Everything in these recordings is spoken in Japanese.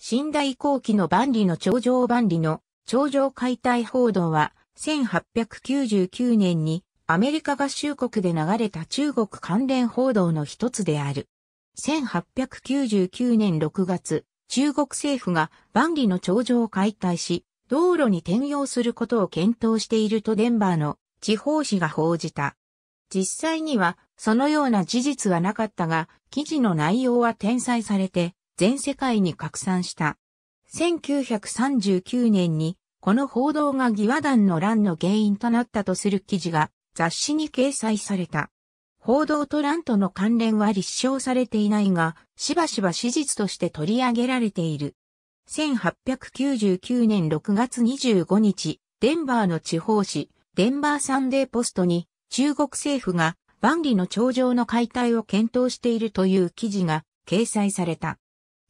新大後期の万里の頂上万里の頂上解体報道は1899年にアメリカ合衆国で流れた中国関連報道の一つである。1899年6月、中国政府が万里の頂上を解体し、道路に転用することを検討しているとデンバーの地方紙が報じた。実際にはそのような事実はなかったが、記事の内容は転載されて、全世界に拡散した。1939年に、この報道が義和団の乱の原因となったとする記事が雑誌に掲載された。報道と乱との関連は立証されていないが、しばしば史実として取り上げられている。1899年6月25日、デンバーの地方紙、デンバーサンデーポストに、中国政府が万里の長城の解体を検討しているという記事が掲載された。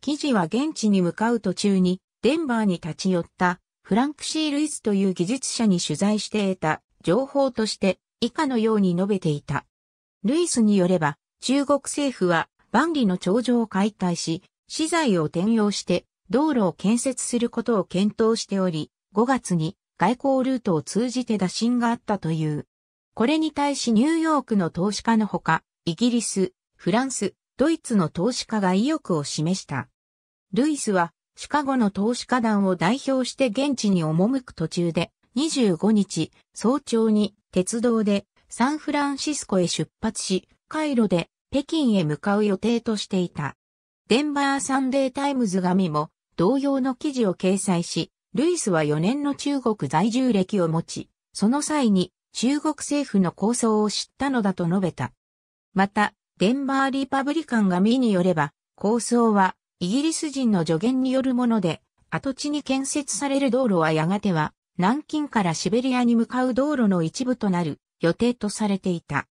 記事は現地に向かう途中に、デンバーに立ち寄った、フランク・シー・ルイスという技術者に取材して得た情報として以下のように述べていた。ルイスによれば、中国政府は万里の長城を解体し、資材を転用して道路を建設することを検討しており、5月に外交ルートを通じて打診があったという。これに対しニューヨークの投資家のほか、イギリス、フランス、ドイツの投資家が意欲を示した。ルイスは、シカゴの投資家団を代表して現地に赴く途中で、25日、早朝に鉄道でサンフランシスコへ出発し、回路で北京へ向かう予定としていた。デンバーサンデータイムズ紙も同様の記事を掲載し、ルイスは4年の中国在住歴を持ち、その際に中国政府の構想を知ったのだと述べた。また、デンバーリパブリカンが見によれば、構想は、イギリス人の助言によるもので、跡地に建設される道路はやがては、南京からシベリアに向かう道路の一部となる予定とされていた。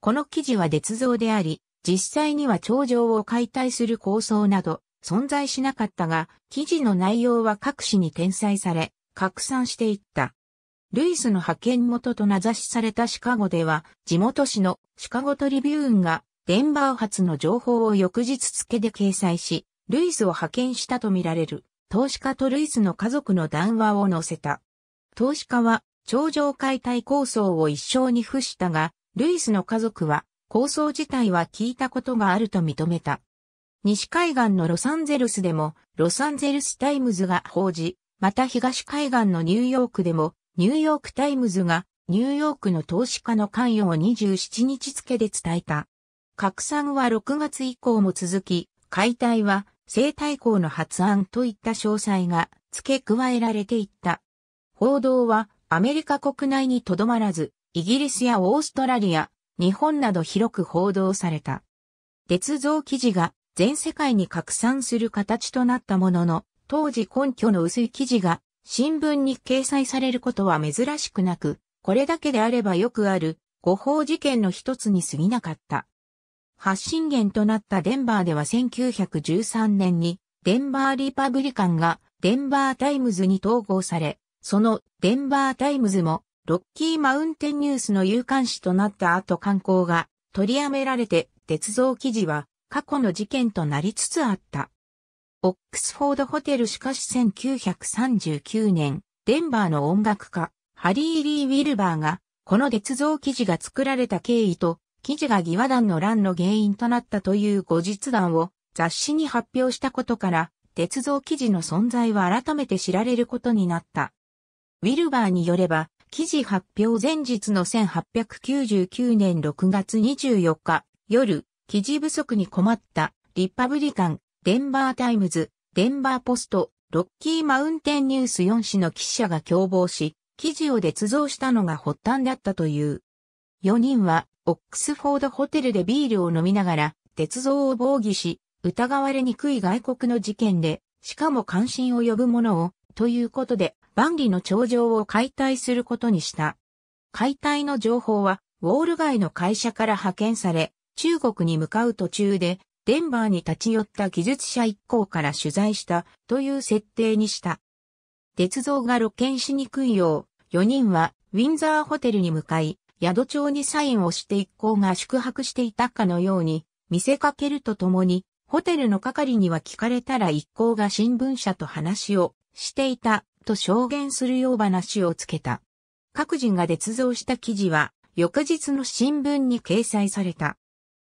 この記事は捏造であり、実際には頂上を解体する構想など存在しなかったが、記事の内容は各紙に転載され、拡散していった。ルイスの派遣元と名指しされたシカゴでは、地元紙のシカゴトリビューンがデンバー発の情報を翌日付で掲載し、ルイスを派遣したとみられる、投資家とルイスの家族の談話を載せた。投資家は、頂上解体構想を一生に付したが、ルイスの家族は、構想自体は聞いたことがあると認めた。西海岸のロサンゼルスでも、ロサンゼルスタイムズが報じ、また東海岸のニューヨークでも、ニューヨークタイムズが、ニューヨークの投資家の関与を27日付で伝えた。拡散は6月以降も続き、解体は生態校の発案といった詳細が付け加えられていった。報道はアメリカ国内にとどまらず、イギリスやオーストラリア、日本など広く報道された。鉄造記事が全世界に拡散する形となったものの、当時根拠の薄い記事が新聞に掲載されることは珍しくなく、これだけであればよくある誤報事件の一つに過ぎなかった。発信源となったデンバーでは1913年にデンバーリパブリカンがデンバータイムズに統合され、そのデンバータイムズもロッキーマウンテンニュースの有刊誌となった後観光が取りやめられて鉄道記事は過去の事件となりつつあった。オックスフォードホテルしかし1939年、デンバーの音楽家、ハリー・リー・ウィルバーが、この鉄道記事が作られた経緯と、記事が疑話団の乱の原因となったという後日談を雑誌に発表したことから、鉄道記事の存在は改めて知られることになった。ウィルバーによれば、記事発表前日の1899年6月24日、夜、記事不足に困った、リパブリカン、デンバータイムズ、デンバーポスト、ロッキーマウンテンニュース4紙の記者が共謀し、記事を捏造したのが発端だったという。4人はオックスフォードホテルでビールを飲みながら、鉄道を防御し、疑われにくい外国の事件で、しかも関心を呼ぶものを、ということで、万里の長城を解体することにした。解体の情報は、ウォール街の会社から派遣され、中国に向かう途中で、デンバーに立ち寄った技術者一行から取材したという設定にした。鉄道が露見しにくいよう、4人はウィンザーホテルに向かい、宿帳にサインをして一行が宿泊していたかのように、見せかけるとともに、ホテルの係には聞かれたら一行が新聞社と話をしていたと証言するよう話をつけた。各人が捏造した記事は、翌日の新聞に掲載された。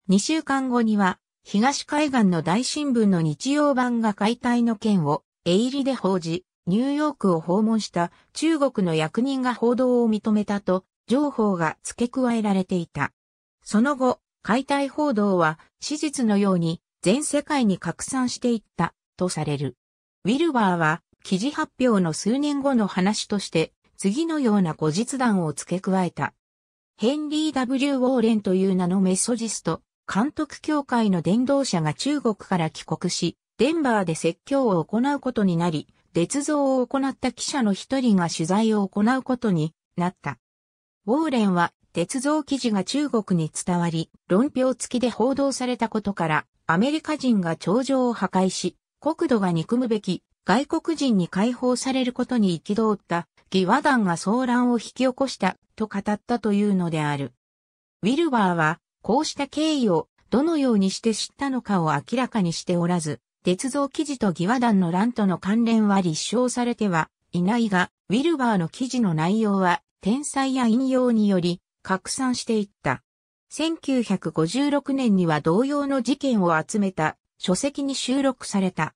2週間後には、東海岸の大新聞の日曜版が解体の件を、絵入りで報じ、ニューヨークを訪問した中国の役人が報道を認めたと情報が付け加えられていた。その後、解体報道は史実のように全世界に拡散していったとされる。ウィルバーは記事発表の数年後の話として次のような後日談を付け加えた。ヘンリー・ W・ ウォーレンという名のメソジスト、監督協会の伝道者が中国から帰国し、デンバーで説教を行うことになり、列像を行った記者の一人が取材を行うことになった。ウォーレンは鉄道記事が中国に伝わり、論評付きで報道されたことから、アメリカ人が頂上を破壊し、国土が憎むべき、外国人に解放されることに憤った、義和団が騒乱を引き起こした、と語ったというのである。ウィルバーは、こうした経緯を、どのようにして知ったのかを明らかにしておらず、鉄道記事と義和団の乱との関連は立証されては、いないが、ウィルバーの記事の内容は天才や引用により拡散していった。1956年には同様の事件を集めた書籍に収録された。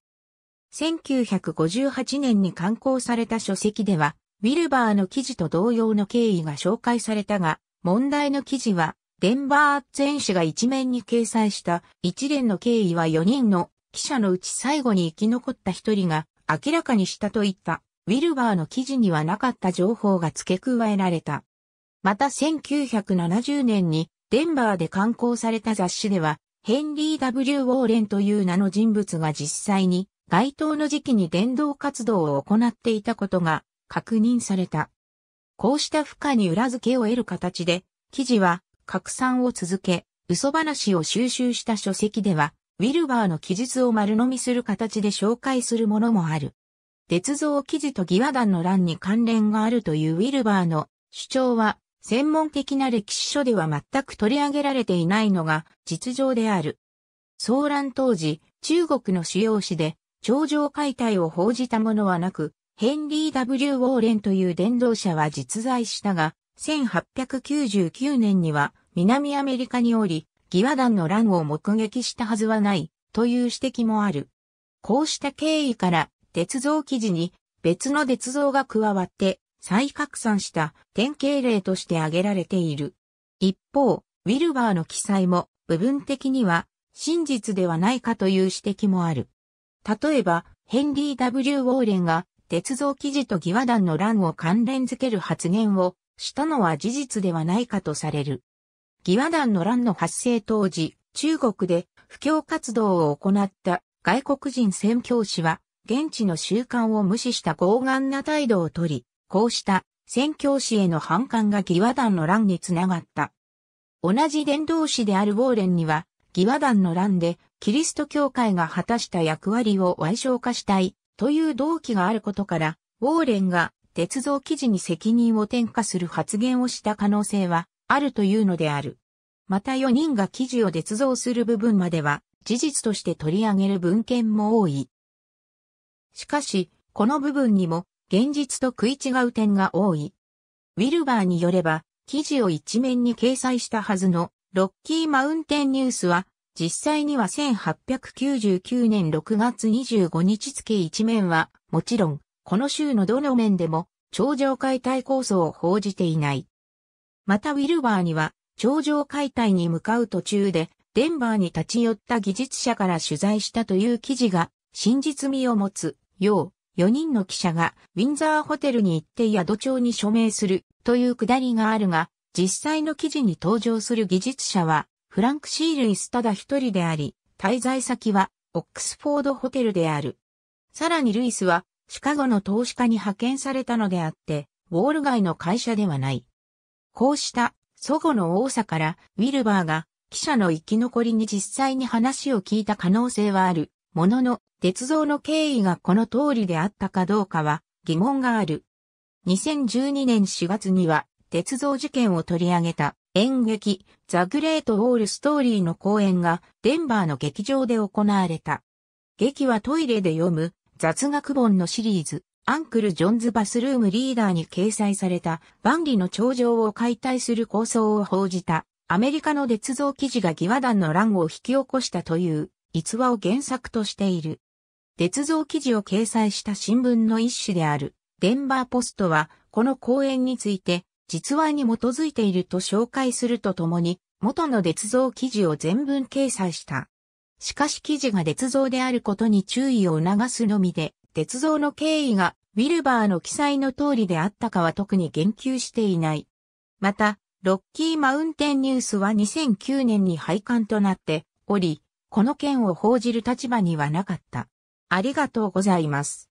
1958年に刊行された書籍では、ウィルバーの記事と同様の経緯が紹介されたが、問題の記事は、デンバー全紙が一面に掲載した一連の経緯は4人の記者のうち最後に生き残った一人が明らかにしたといった。ウィルバーの記事にはなかった情報が付け加えられた。また1970年にデンバーで刊行された雑誌では、ヘンリー・ W・ ウォーレンという名の人物が実際に該当の時期に伝道活動を行っていたことが確認された。こうした負荷に裏付けを得る形で、記事は拡散を続け、嘘話を収集した書籍では、ウィルバーの記述を丸飲みする形で紹介するものもある。鉄造記事と疑話団の乱に関連があるというウィルバーの主張は、専門的な歴史書では全く取り上げられていないのが実情である。騒乱当時、中国の主要紙で、頂上解体を報じたものはなく、ヘンリー・ W・ ウォーレンという伝道者は実在したが、1899年には南アメリカにおり、疑話団の乱を目撃したはずはないという指摘もある。こうした経緯から鉄造記事に別の鉄造が加わって再拡散した典型例として挙げられている。一方、ウィルバーの記載も部分的には真実ではないかという指摘もある。例えば、ヘンリー・ W・ ウォーレンが、鉄造記事と義和団の乱を関連づける発言をしたのは事実ではないかとされる。義和団の乱の発生当時、中国で布教活動を行った外国人宣教師は現地の習慣を無視した傲岸な態度をとり、こうした宣教師への反感が義和団の乱につながった。同じ伝道師であるウォーレンには、義和団の乱でキリスト教会が果たした役割を歪償化したいという動機があることから、ウォーレンが鉄道記事に責任を転嫁する発言をした可能性はあるというのである。また4人が記事を鉄造する部分までは事実として取り上げる文献も多い。しかし、この部分にも現実と食い違う点が多い。ウィルバーによれば、記事を一面に掲載したはずのロッキーマウンテンニュースは、実際には1899年6月25日付一面は、もちろん、この週のどの面でも、頂上解体構想を報じていない。またウィルバーには、頂上解体に向かう途中で、デンバーに立ち寄った技術者から取材したという記事が、真実味を持つ。要、4人の記者がウィンザーホテルに行って宿帳に署名するというくだりがあるが、実際の記事に登場する技術者は、フランク・シールイスただ一人であり、滞在先は、オックスフォードホテルである。さらにルイスは、シカゴの投資家に派遣されたのであって、ウォール街の会社ではない。こうした、祖母の多さから、ウィルバーが、記者の生き残りに実際に話を聞いた可能性はある、ものの、鉄道の経緯がこの通りであったかどうかは疑問がある。2012年4月には、鉄道事件を取り上げた演劇、ザ・グレート・ウォール・ストーリーの公演が、デンバーの劇場で行われた。劇はトイレで読む雑学本のシリーズ、アンクル・ジョンズ・バスルームリーダーに掲載された万里の長城を解体する構想を報じたアメリカの鉄道記事が疑話団の乱を引き起こしたという逸話を原作としている。鉄造記事を掲載した新聞の一種である、デンバーポストは、この公演について、実話に基づいていると紹介するとともに、元の鉄造記事を全文掲載した。しかし記事が鉄造であることに注意を促すのみで、鉄造の経緯がウィルバーの記載の通りであったかは特に言及していない。また、ロッキーマウンテンニュースは2009年に廃刊となっており、この件を報じる立場にはなかった。ありがとうございます。